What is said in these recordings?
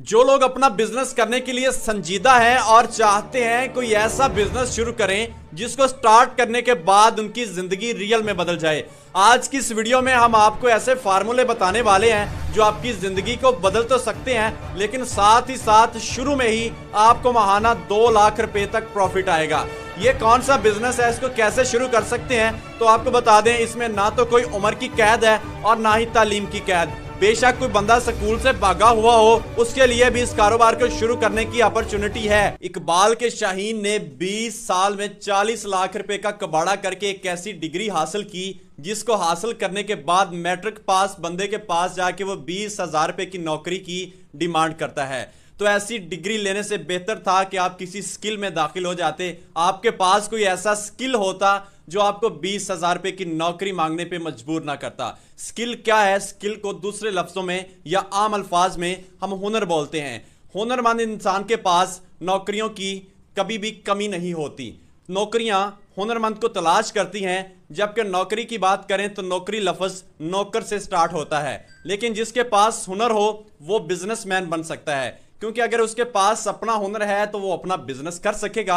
जो लोग अपना बिजनेस करने के लिए संजीदा हैं और चाहते हैं कोई ऐसा बिजनेस शुरू करें जिसको स्टार्ट करने के बाद उनकी जिंदगी रियल में बदल जाए आज की इस वीडियो में हम आपको ऐसे फार्मूले बताने वाले हैं जो आपकी जिंदगी को बदल तो सकते हैं लेकिन साथ ही साथ शुरू में ही आपको महाना दो लाख रुपए तक प्रॉफिट आएगा ये कौन सा बिजनेस है इसको कैसे शुरू कर सकते हैं तो आपको बता दें इसमें ना तो कोई उम्र की कैद है और ना ही तालीम की कैद बेशक कोई बंदा स्कूल से भागा हुआ हो उसके लिए भी इस कारोबार को शुरू करने की अपॉर्चुनिटी है इकबाल के शाहीन ने 20 साल में 40 लाख रुपए का कबाड़ा करके एक ऐसी डिग्री हासिल की जिसको हासिल करने के बाद मैट्रिक पास बंदे के पास जाके वो बीस हजार रुपए की नौकरी की डिमांड करता है तो ऐसी डिग्री लेने से बेहतर था कि आप किसी स्किल में दाखिल हो जाते आपके पास कोई ऐसा स्किल होता जो आपको बीस हजार रुपए की नौकरी मांगने पे मजबूर ना करता स्किल क्या है स्किल को दूसरे लफ्जों में या आम अल्फाज में हम हुनर बोलते हैं हुनरमंद इंसान के पास नौकरियों की कभी भी कमी नहीं होती नौकरियां हुनरमंद को तलाश करती हैं जबकि नौकरी की बात करें तो नौकरी लफज नौकर से स्टार्ट होता है लेकिन जिसके पास हुनर हो वो बिजनेसमैन बन सकता है क्योंकि अगर उसके पास अपना हुनर है तो वो अपना बिजनेस कर सकेगा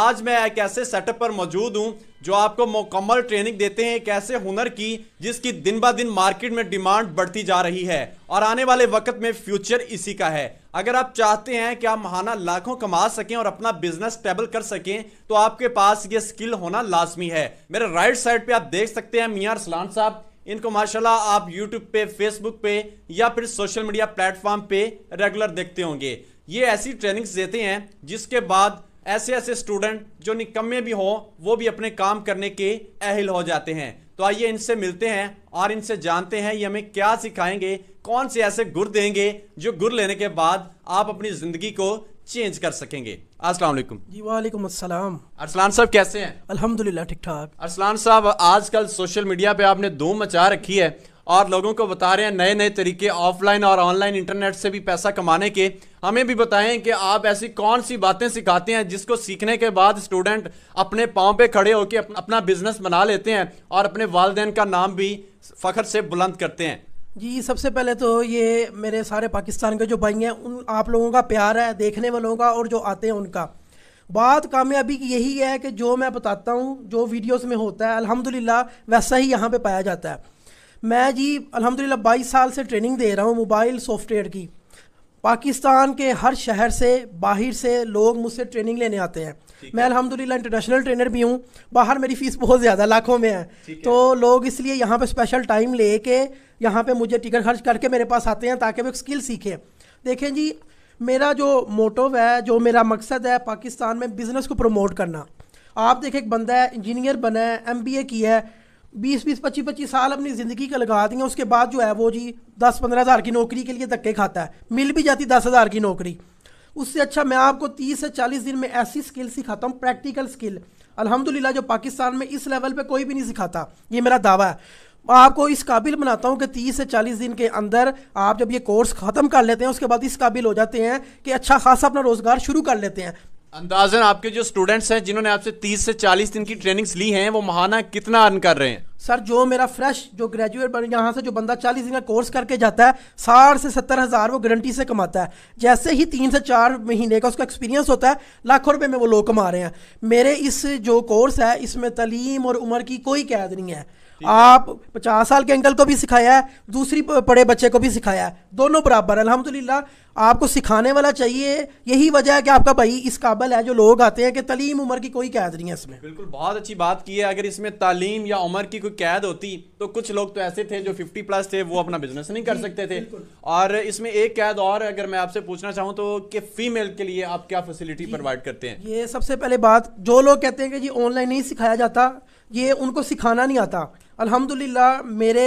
आज मैं एक ऐसे सेटअप पर मौजूद हूं जो आपको मुकम्मल ट्रेनिंग देते हैं एक ऐसे हुनर की जिसकी दिन ब दिन मार्केट में डिमांड बढ़ती जा रही है और आने वाले वक्त में फ्यूचर इसी का है अगर आप चाहते हैं कि आप महाना लाखों कमा सकें और अपना बिजनेस स्टेबल कर सकें तो आपके पास ये स्किल होना लाजमी है मेरे राइट साइड पर आप देख सकते हैं मियाँ सलान साहब इनको माशाल्लाह आप यूट्यूब पे फेसबुक पे या फिर सोशल मीडिया प्लेटफॉर्म पे रेगुलर देखते होंगे ये ऐसी ट्रेनिंग्स देते हैं जिसके बाद ऐसे ऐसे स्टूडेंट जो निकम्मे भी हों वो भी अपने काम करने के अहिल हो जाते हैं तो आइए इनसे मिलते हैं और इनसे जानते हैं ये हमें क्या सिखाएंगे कौन से ऐसे गुर देंगे जो गुर लेने के बाद आप अपनी ज़िंदगी को चेंज कर सकेंगे असलम जी वालेकुम असलम अरसलान साहब कैसे हैं अल्हम्दुलिल्लाह ठीक ठाक अरसलान साहब आजकल सोशल मीडिया पे आपने धूम मचा रखी है और लोगों को बता रहे हैं नए नए तरीके ऑफलाइन और ऑनलाइन इंटरनेट से भी पैसा कमाने के हमें भी बताएं कि आप ऐसी कौन सी बातें सिखाते हैं जिसको सीखने के बाद स्टूडेंट अपने पाँव पे खड़े होकर अपना बिजनेस बना लेते हैं और अपने वालदेन का नाम भी फ़ख्र से बुलंद करते हैं जी सबसे पहले तो ये मेरे सारे पाकिस्तान के जो भाई हैं उन आप लोगों का प्यार है देखने वालों का और जो आते हैं उनका बात कामयाबी की यही है कि जो मैं बताता हूँ जो वीडियोस में होता है अल्हम्दुलिल्लाह वैसा ही यहाँ पे पाया जाता है मैं जी अल्हम्दुलिल्लाह 22 साल से ट्रेनिंग दे रहा हूँ मोबाइल सॉफ्टवेयर की पाकिस्तान के हर शहर से बाहर से लोग मुझसे ट्रेनिंग लेने आते हैं मैं अलहमदिल्ला इंटरनेशनल ट्रेनर भी हूँ बाहर मेरी फीस बहुत ज़्यादा लाखों में है तो लोग इसलिए यहाँ पे स्पेशल टाइम ले के यहाँ पे मुझे टिकट खर्च करके मेरे पास आते हैं ताकि वो स्किल सीखें देखें जी मेरा जो मोटिव है जो मेरा मकसद है पाकिस्तान में बिज़नेस को प्रमोट करना आप देखें एक बंदा है इंजीनियर बना है एम बी ए किया है बीस बीस पच्चीस पच्चीस साल अपनी ज़िंदगी का लगा दिए उसके बाद जो है वो जी दस पंद्रह हज़ार की नौकरी के लिए धक्के खाता है मिल भी जाती दस हज़ार की नौकरी उससे अच्छा मैं आपको तीस से चालीस दिन में ऐसी स्किल सिखाता हूँ प्रैक्टिकल स्किल अलहमदिल्ला जो पाकिस्तान में इस लेवल पर कोई भी नहीं सिखाता ये मेरा दावा है आपको इस काबिल बनाता हूँ कि तीस से चालीस दिन के अंदर आप जब ये कोर्स ख़त्म कर लेते हैं उसके बाद इस काबिल हो जाते हैं कि अच्छा खासा अपना रोज़गार शुरू कर लेते हैं अंदाजन आपके जो स्टूडेंट्स हैं जिन्होंने आपसे तीस से चालीस दिन की ट्रेनिंग्स ली हैं वो महाना कितना अर्न कर रहे हैं सर जो मेरा फ्रेश जो ग्रेजुएट बन यहाँ से जो बंदा चालीस दिन का कोर्स करके जाता है साठ से सत्तर हज़ार वो गारंटी से कमाता है जैसे ही तीन से चार महीने का उसका एक्सपीरियंस होता है लाखों रुपए में वो लोग कमा रहे हैं मेरे इस जो कोर्स है इसमें तलीम और उम्र की कोई कैद नहीं है आप पचास साल के अंकल को भी सिखाया है दूसरी पड़े बच्चे को भी सिखाया है दोनों बराबर अलहमदिल्ला आपको सिखाने वाला चाहिए यही वजह है कि आपका भाई इस काबल है जो लोग आते हैं कि तलीम उम्र की कोई कैद नहीं है इसमें बिल्कुल बहुत अच्छी बात की है अगर इसमें तालीम या उम्र की कोई कैद होती तो कुछ लोग तो ऐसे थे जो फिफ्टी प्लस थे वो अपना बिजनेस नहीं कर सकते थे और इसमें एक कैद और अगर मैं आपसे पूछना चाहूँ तो कि फीमेल के लिए आप क्या फैसिलिटी प्रोवाइड करते हैं ये सबसे पहले बात जो लोग कहते हैं कि जी ऑनलाइन नहीं सिखाया जाता ये उनको सिखाना नहीं आता अल्हम्दुलिल्लाह मेरे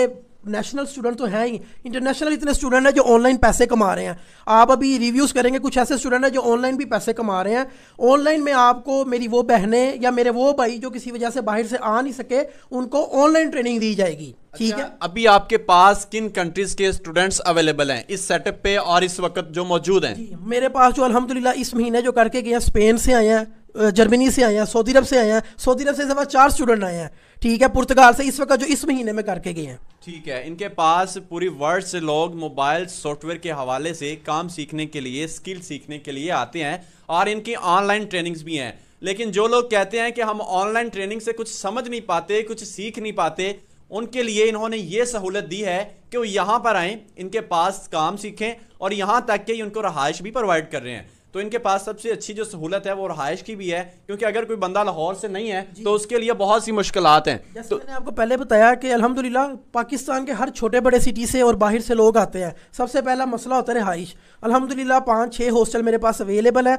नेशनल स्टूडेंट तो हैं ही इंटरनेशनल इतने स्टूडेंट हैं जो ऑनलाइन पैसे कमा रहे हैं आप अभी रिव्यूज़ करेंगे कुछ ऐसे स्टूडेंट हैं जो ऑनलाइन भी पैसे कमा रहे हैं ऑनलाइन में आपको मेरी वो बहनें या मेरे वो भाई जो किसी वजह से बाहर से आ नहीं सके उनको ऑनलाइन ट्रेनिंग दी जाएगी अच्छा, ठीक अच्छा, है अभी आपके पास किन कंट्रीज के स्टूडेंट्स अवेलेबल हैं इस सेटअप पे और इस वक्त जो मौजूद हैं मेरे पास जो अलहमदिल्ला इस महीने जो करके गए स्पेन से आए हैं जर्मनी से आए हैं सऊदी अरब से आए हैं सऊदी अरब से इस वक्त चार स्टूडेंट आए हैं ठीक है पुर्तगाल से इस वक्त जो इस महीने में करके गए हैं ठीक है इनके पास पूरी वर्ल्ड से लोग मोबाइल सॉफ्टवेयर के हवाले से काम सीखने के लिए स्किल सीखने के लिए आते हैं और इनकी ऑनलाइन ट्रेनिंग्स भी हैं लेकिन जो लोग कहते हैं कि हम ऑनलाइन ट्रेनिंग से कुछ समझ नहीं पाते कुछ सीख नहीं पाते उनके लिए इन्होंने ये सहूलत दी है कि वो यहाँ पर आएँ इनके पास काम सीखें और यहाँ तक कि उनको रहाइश भी प्रोवाइड कर रहे हैं तो इनके पास सबसे अच्छी जो सहूलत है वो रहायश की भी है क्योंकि अगर कोई बंदा लाहौर से नहीं है तो उसके लिए बहुत सी मुश्किल हैं तो मैंने आपको पहले बताया कि अलहमदिल्ला पाकिस्तान के हर छोटे बड़े सिटी से और बाहर से लोग आते हैं सबसे पहला मसला होता है रहाइश अलहमदिल्ला पाँच छः हॉस्टल मेरे पास अवेलेबल है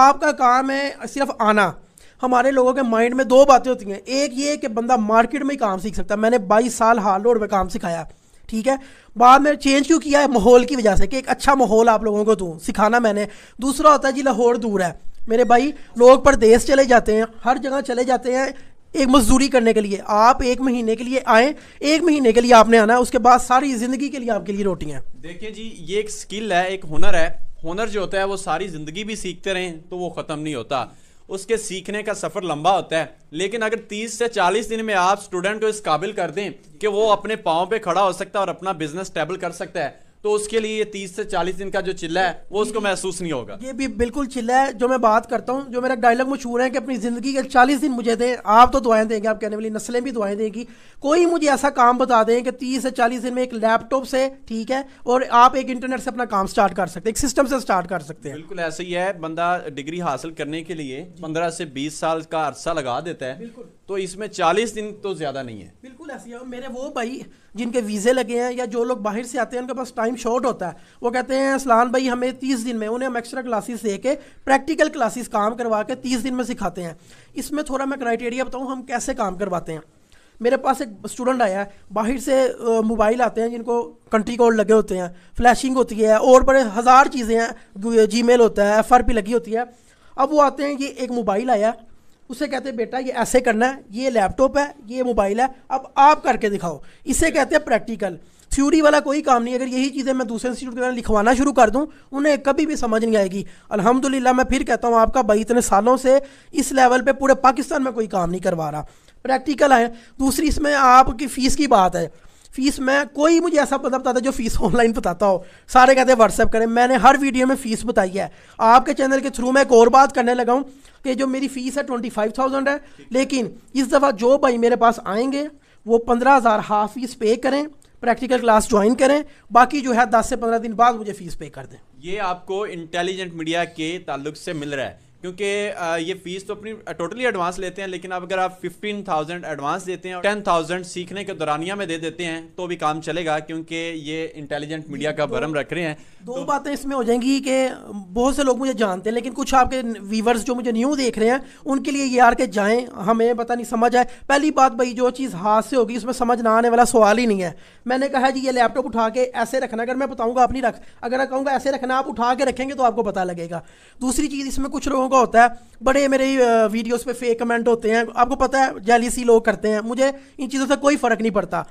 आपका काम है सिर्फ आना हमारे लोगों के माइंड में दो बातें होती हैं एक ये कि बंदा मार्केट में ही काम सीख सकता है मैंने बाईस साल हाल रोड में काम सिखाया ठीक है बाद में चेंज क्यों किया है माहौल की वजह से कि एक अच्छा माहौल आप लोगों को दूँ सिखाना मैंने दूसरा होता है जी लाहौर दूर है मेरे भाई लोग परदेश चले जाते हैं हर जगह चले जाते हैं एक मजदूरी करने के लिए आप एक महीने के लिए आए एक महीने के लिए आपने आना है उसके बाद सारी जिंदगी के लिए आपके लिए रोटियां देखिए जी ये एक स्किल है एक हुनर है हुनर जो होता है वो सारी जिंदगी भी सीखते रहें तो वो ख़त्म नहीं होता उसके सीखने का सफ़र लंबा होता है लेकिन अगर 30 से 40 दिन में आप स्टूडेंट को इस काबिल कर दें कि वो अपने पाँव पे खड़ा हो सकता है और अपना बिजनेस स्टेबल कर सकता है तो उसके लिए ये तीस से चालीस दिन का जो चिल्ला है वो उसको महसूस नहीं होगा ये भी बिल्कुल चिल्ला है जो मैं बात करता हूँ जो मेरा डायलॉग मशहूर है कि अपनी ज़िंदगी के चालीस दिन मुझे दें आप तो दुआएं देंगे आप कहने वाली नस्लें भी दुआएं देंगी कोई मुझे ऐसा काम बता दें कि तीस से चालीस दिन में एक लैपटॉप से ठीक है और आप एक इंटरनेट से अपना काम स्टार्ट कर सकते हैं एक सिस्टम से स्टार्ट कर सकते हैं बिल्कुल ऐसे ही है बंदा डिग्री हासिल करने के लिए पंद्रह से बीस साल का अरसा लगा देता है तो इसमें चालीस दिन तो ज़्यादा नहीं है बिल्कुल ऐसी है मेरे वो भाई जिनके वीज़े लगे हैं या जो लोग बाहर से आते हैं उनके पास टाइम शॉर्ट होता है वो कहते हैं असलान भाई हमें तीस दिन में उन्हें हम एक्स्ट्रा क्लासेस दे के प्रैक्टिकल क्लासेस काम करवा के तीस दिन में सिखाते हैं इसमें थोड़ा मैं क्राइटेरिया बताऊँ हम कैसे काम करवाते हैं मेरे पास एक स्टूडेंट आया है बाहर से मोबाइल आते हैं जिनको कंट्री कोड लगे होते हैं फ्लैशिंग होती है और बड़े हज़ार चीज़ें हैं जी होता है एफ लगी होती है अब वो आते हैं कि एक मोबाइल आया है उसे कहते हैं बेटा ये ऐसे करना है ये लैपटॉप है ये मोबाइल है अब आप करके दिखाओ इसे कहते हैं प्रैक्टिकल थ्योरी वाला कोई काम नहीं अगर यही चीज़ें मैं दूसरे इंस्टीट्यूट के लिखवाना शुरू कर दूं उन्हें कभी भी समझ नहीं आएगी अल्हम्दुलिल्लाह मैं फिर कहता हूँ आपका भाई इतने सालों से इस लेवल पे पूरे पाकिस्तान में कोई काम नहीं करवा रहा प्रैक्टिकल है दूसरी इसमें आपकी फ़ीस की बात है फीस मैं कोई मुझे ऐसा बंदा बताता है जो फीस ऑनलाइन बताता हो सारे कहते हैं व्हाट्सएप करें मैंने हर वीडियो में फ़ीस बताई है आपके चैनल के थ्रू मैं एक और बात करने लगा हूँ कि जो मेरी फ़ीस है ट्वेंटी फाइव थाउजेंड है लेकिन इस दफ़ा जो भाई मेरे पास आएंगे वो पंद्रह हज़ार हाफ फीस पे करें प्रैक्टिकल क्लास ज्वाइन करें बाकी जो है दस से पंद्रह दिन बाद मुझे फ़ीस पे कर दें ये आपको इंटेलिजेंट मीडिया के ताल्लुक से मिल रहा है क्योंकि ये फीस तो अपनी टोटली एडवांस लेते हैं लेकिन अब अगर आप फिफ्टीन थाउजेंड एडवांस देते हैं और टेन थाउजेंड सीखने के दौरानिया में दे देते हैं तो भी काम चलेगा क्योंकि ये इंटेलिजेंट मीडिया का भरम रख रहे हैं दो तो, बातें इसमें हो जाएंगी कि बहुत से लोग मुझे जानते हैं लेकिन कुछ आपके व्यूवर्स जो मुझे न्यू देख रहे हैं उनके लिए ये यार के जाएं हमें पता नहीं समझ आए पहली बात भाई जो चीज़ हाथ से होगी उसमें समझ ना आने वाला सवाल ही नहीं है मैंने कहा जी ये लैपटॉप उठा के ऐसे रखना अगर मैं बताऊँगा आप नहीं रख अगर मैं कहूँगा ऐसे रखना आप उठा के रखेंगे तो आपको पता लगेगा दूसरी चीज़ इसमें कुछ लोगों का होता है बड़े मेरे वीडियोस पे फेक कमेंट होते हैं आपको पता है जेलिसी लोग करते हैं मुझे इन चीज़ों से कोई फ़र्क नहीं पड़ता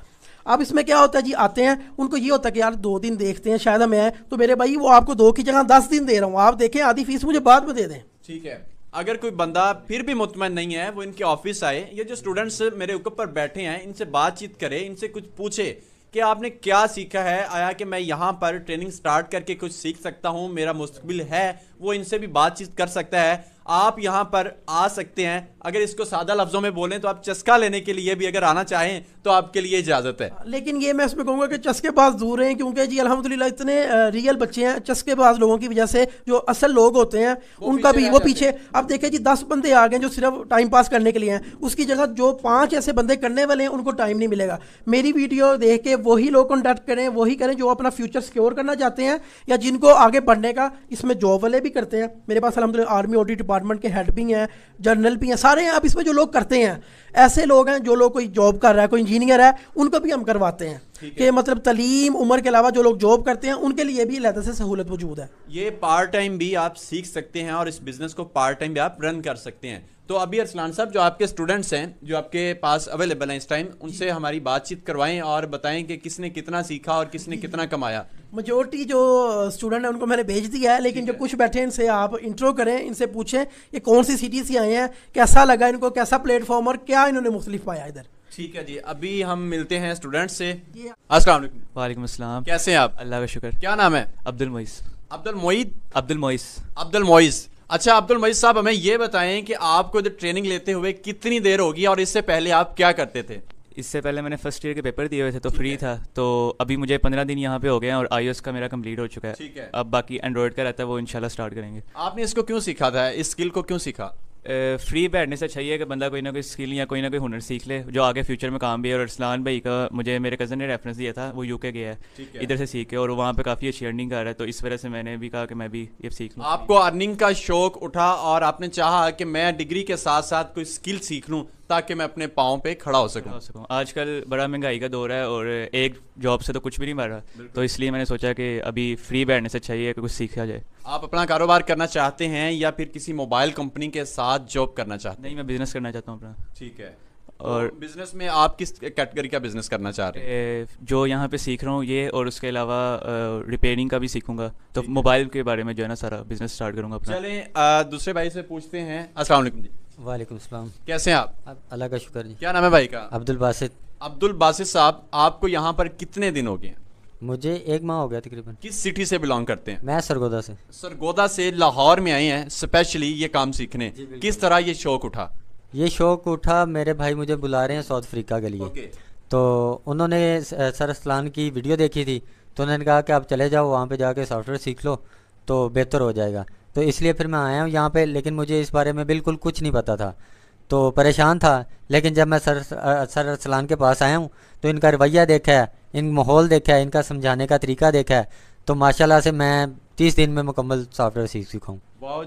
अब इसमें क्या होता है जी आते हैं उनको ये होता है कि यार दो दिन देखते हैं शायद मैं तो मेरे भाई वो आपको दो की जगह दस दिन दे रहा हूँ आप देखें आधी फीस मुझे बाद में दे दें ठीक है अगर कोई बंदा फिर भी मुतमिन नहीं है वो इनके ऑफिस आए ये जो स्टूडेंट्स मेरे ऊपर बैठे हैं इनसे बातचीत करें इनसे कुछ पूछे कि आपने क्या सीखा है आया कि मैं यहाँ पर ट्रेनिंग स्टार्ट करके कुछ सीख सकता हूँ मेरा मुस्तबिल है वो इनसे भी बातचीत कर सकता है आप यहाँ पर आ सकते हैं अगर इसको सादा लफ्ज़ों में बोलें तो आप चस्का लेने के लिए भी अगर आना चाहें तो आपके लिए इजाज़त है लेकिन ये मैं इसमें कहूँगा कि चस्केबाज दूर हैं क्योंकि जी अलहमदिल्ला इतने रियल बच्चे हैं चस्केबाज लोगों की वजह से जो असल लोग होते हैं उनका भी वो पीछे अब देखें जी दस बंदे आ गए जो सिर्फ टाइम पास करने के लिए हैं उसकी जगह जो पाँच ऐसे बंदे करने वाले हैं उनको टाइम नहीं मिलेगा मेरी वीडियो देख के वही लोग कॉन्टैक्ट करें वही करें जो अपना फ्यूचर सिक्योर करना चाहते हैं या जिनको आगे बढ़ने का इसमें जॉब वाले भी करते हैं मेरे पास अलहमदिल्ला आर्मी ऑडिट डिपार्टमेंट के हेड भी हैं जनरल भी हैं सारे हैं अब इसमें जो लोग करते हैं ऐसे लोग हैं जो लोग कोई जॉब कर रहा है कोई इंजीनियर है उनको भी हम करवाते हैं कि मतलब तलीम उम्र के अलावा जो लोग जॉब करते हैं उनके लिए भी लहदा से सहूलत मौजूद है ये पार्ट टाइम भी आप सीख सकते हैं और इस बिज़नेस को पार्ट टाइम भी आप रन कर सकते हैं तो अभी अरसलान साहब जो आपके स्टूडेंट्स हैं जो आपके पास अवेलेबल हैं इस टाइम उनसे हमारी बातचीत करवाएं और बताएं कि किसने कितना सीखा और किसने कितना कमाया मेजोरिटी जो स्टूडेंट uh, हैं उनको मैंने भेज दिया है लेकिन जो कुछ बैठे हैं इनसे आप इंट्रो करें इनसे पूछें ये कौन सी सिटी से आए हैं कैसा लगा इनको कैसा प्लेटफॉर्म और क्या इन्होंने मुख्तलिफ पाया इधर ठीक है जी अभी हम मिलते हैं स्टूडेंट से हाँ। असला वालेकुम अस्सलाम कैसे हैं आप अल्लाह का शुक्र क्या नाम है अब्दुल मोईस अब्दुल मोईद अब्दुल मोईस अब्दुल मोईस अच्छा अब्दुल मजीद साहब हमें ये बताएं कि आपको ट्रेनिंग लेते हुए कितनी देर होगी और इससे पहले आप क्या करते थे इससे पहले मैंने फर्स्ट ईयर के पेपर दिए हुए थे तो फ्री था तो अभी मुझे पंद्रह दिन यहाँ पे हो गए हैं और आई का मेरा कंप्लीट हो चुका है ठीक है अब बाकी एंड्रॉयड का रहता है वो इनशाला स्टार्ट करेंगे आपने इसको क्यों सीखा था इस स्किल को क्यों सीखा फ्री बैठने से अच्छा ही है कि बंदा कोई ना कोई स्किल या कोई ना कोई हुनर सीख ले जो आगे फ्यूचर में काम भी है और इस्लान भाई का मुझे मेरे कज़न ने रेफरेंस दिया था वो यूके गया है, है। इधर से सीखे और वहाँ पे काफ़ी अच्छी अर्निंग कर रहा है तो इस वजह से मैंने भी कहा कि मैं भी ये सीख लूँ आपको अर्निंग का शौक उठा और आपने चाहा कि मैं डिग्री के साथ साथ कोई स्किल सीख लूँ ताकि मैं अपने पाँव पे खड़ा हो सकूँ सकूँ आजकल बड़ा महंगाई का दौर है और एक जॉब से तो कुछ भी नहीं मर रहा तो इसलिए मैंने सोचा कि अभी फ्री बैठने से चाहिए अच्छा कि कुछ सीखा जाए आप अपना कारोबार करना चाहते हैं या फिर किसी मोबाइल कंपनी के साथ जॉब करना चाहते हैं नहीं मैं बिज़नेस करना चाहता हूँ अपना ठीक है तो और तो बिजनेस में आप किस कैटेगरी का बिजनेस करना चाह रहे हैं जो यहाँ पे सीख रहा हूँ ये और उसके अलावा रिपेयरिंग का भी सीखूंगा तो मोबाइल के बारे में जो है ना सारा बिजनेस स्टार्ट करूंगा अपना चलें दूसरे भाई से पूछते हैं अस्सलाम वालेकुम जी वालेकुम सलाम कैसे हैं आप अल्लाह का शुक्र जी क्या नाम है भाई का अब्दुल बासित अब्दुल बासित साहब आपको यहाँ पर कितने दिन हो गए मुझे एक माह हो गया तकरीबन किस सिटी से बिलोंग करते हैं मैं सरगोदा से सरगोदा से लाहौर में आए हैं स्पेशली ये काम सीखने किस तरह ये शौक उठा ये शौक उठा मेरे भाई मुझे बुला रहे हैं साउथ अफ्रीका के लिए तो उन्होंने सर असलान की वीडियो देखी थी तो उन्होंने कहा कि आप चले जाओ वहाँ पे जाके सॉफ्टवेयर सीख लो तो बेहतर हो जाएगा तो इसलिए फिर मैं आया हूँ यहाँ पे लेकिन मुझे इस बारे में बिल्कुल कुछ नहीं पता था तो परेशान था लेकिन जब मैं सर सर अरसलान के पास आया हूँ तो इनका रवैया देखा है इन माहौल देखा है इनका समझाने का तरीका देखा है तो माशाला से मैं तीस दिन में मुकम्मल सॉफ्टवेयर सीख सीखा हूँ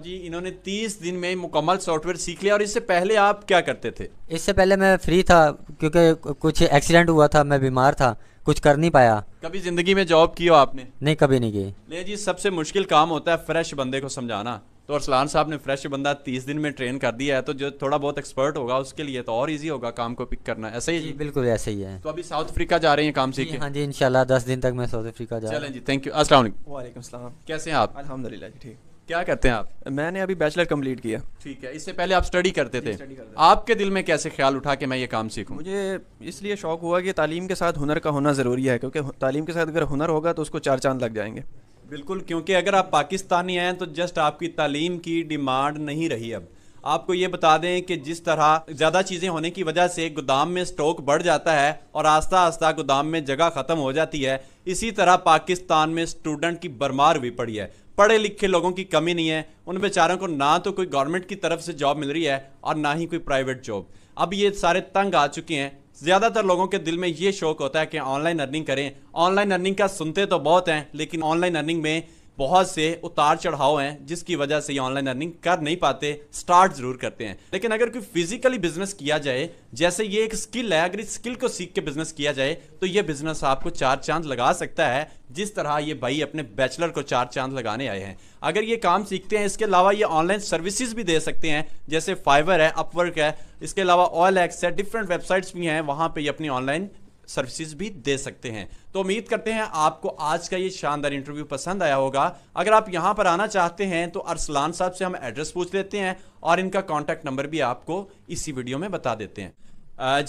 जी इन्होंने तीस दिन में मुकम्मल सॉफ्टवेयर सीख लिया और इससे पहले आप क्या करते थे इससे पहले मैं फ्री था क्योंकि कुछ एक्सीडेंट हुआ था मैं बीमार था कुछ कर नहीं पाया कभी जिंदगी में जॉब की हो आपने नहीं कभी नहीं की नहीं जी सबसे मुश्किल काम होता है फ्रेश बंदे को समझाना तो अरसलान साहब ने फ्रेश बंदा तीस दिन में ट्रेन कर दिया है तो जो थोड़ा बहुत एक्सपर्ट होगा उसके लिए तो और इजी होगा काम को पिक करना ऐसे ही जी, बिल्कुल ऐसे ही है तो अभी साउथ अफ्रीका जा रहे हैं काम सीखे हाँ जी इनशाला दस दिन तक मैं साउथ अफ्रीका जा रहा हूँ जी थैंक यू असला कैसे हैं आप अलहमदिल्ला जी ठीक क्या कहते हैं आप मैंने अभी बैचलर कंप्लीट किया ठीक है इससे पहले आप स्टडी करते थे आपके दिल में कैसे ख्याल उठा कि मैं ये काम सीखूं मुझे इसलिए शौक हुआ कि तालीम के साथ हुनर का होना ज़रूरी है क्योंकि तालीम के साथ अगर हुनर होगा तो उसको चार चांद लग जाएंगे बिल्कुल क्योंकि अगर आप पाकिस्तानी हैं तो जस्ट आपकी तालीम की डिमांड नहीं रही अब आपको ये बता दें कि जिस तरह ज़्यादा चीज़ें होने की वजह से गोदाम में स्टॉक बढ़ जाता है और आस्ता आस्ता गोदाम में जगह ख़त्म हो जाती है इसी तरह पाकिस्तान में स्टूडेंट की बरमार भी पड़ी है पढ़े लिखे लोगों की कमी नहीं है उन बेचारों को ना तो कोई गवर्नमेंट की तरफ से जॉब मिल रही है और ना ही कोई प्राइवेट जॉब अब ये सारे तंग आ चुके हैं ज़्यादातर लोगों के दिल में ये शौक होता है कि ऑनलाइन अर्निंग करें ऑनलाइन अर्निंग का सुनते तो बहुत हैं लेकिन ऑनलाइन अर्निंग में बहुत से उतार चढ़ाव हैं जिसकी वजह से ये ऑनलाइन अर्निंग कर नहीं पाते स्टार्ट ज़रूर करते हैं लेकिन अगर कोई फिजिकली बिजनेस किया जाए जैसे ये एक स्किल है अगर इस स्किल को सीख के बिजनेस किया जाए तो ये बिजनेस आपको चार चांद लगा सकता है जिस तरह ये भाई अपने बैचलर को चार चांद लगाने आए हैं अगर ये काम सीखते हैं इसके अलावा ये ऑनलाइन सर्विसेज भी दे सकते हैं जैसे फाइवर है अपवर्क है इसके अलावा ऑयल एक्स है डिफरेंट वेबसाइट्स भी हैं वहाँ पर ये अपनी ऑनलाइन सर्विसेज भी दे सकते हैं तो उम्मीद करते हैं आपको आज का ये शानदार इंटरव्यू पसंद आया होगा अगर आप यहाँ पर आना चाहते हैं तो अरसलान साहब से हम एड्रेस पूछ लेते हैं और इनका कॉन्टैक्ट नंबर भी आपको इसी वीडियो में बता देते हैं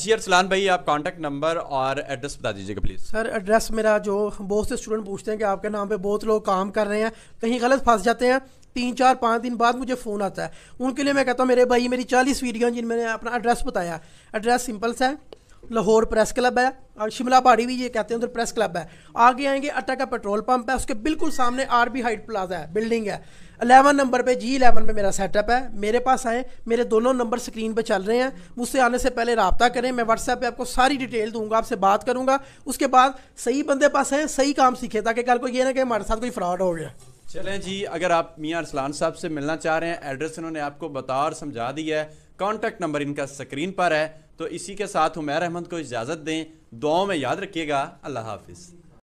जी अरसलान भाई आप कॉन्टैक्ट नंबर और एड्रेस बता दीजिएगा प्लीज़ सर एड्रेस मेरा जो बहुत से स्टूडेंट पूछते हैं कि आपके नाम पर बहुत लोग काम कर रहे हैं कहीं गलत फंस जाते हैं तीन चार पाँच दिन बाद मुझे फ़ोन आता है उनके लिए मैं कहता हूँ मेरे भाई मेरी चालीस वीडियो जिनमें मैंने अपना एड्रेस बताया एड्रेस सिंपल सा है लाहौर प्रेस क्लब है शिमला पहाड़ी भी ये कहते हैं उधर प्रेस क्लब है आगे आएंगे अट्टा का पेट्रोल पंप है उसके बिल्कुल सामने आर बी हाइट प्लाजा है बिल्डिंग है अलेवन नंबर पे जी इलेवन पे मेरा सेटअप है मेरे पास आए मेरे दोनों नंबर स्क्रीन पे चल रहे हैं मुझसे आने से पहले रबता करें मैं व्हाट्सएप पे आपको सारी डिटेल दूंगा आपसे बात करूंगा उसके बाद सही बंदे पास आए सही काम सीखे ताकि कल को ये ना कि हमारे साथ कोई फ्रॉड हो गया चलें जी अगर आप मियाँ अरसलान साहब से मिलना चाह रहे हैं एड्रेस इन्होंने आपको बता और समझा दिया है कॉन्टैक्ट नंबर इनका स्क्रीन पर है तो इसी के साथ हुमैर अहमद को इजाज़त दें दुआओं में याद रखिएगा अल्लाह हाफिज़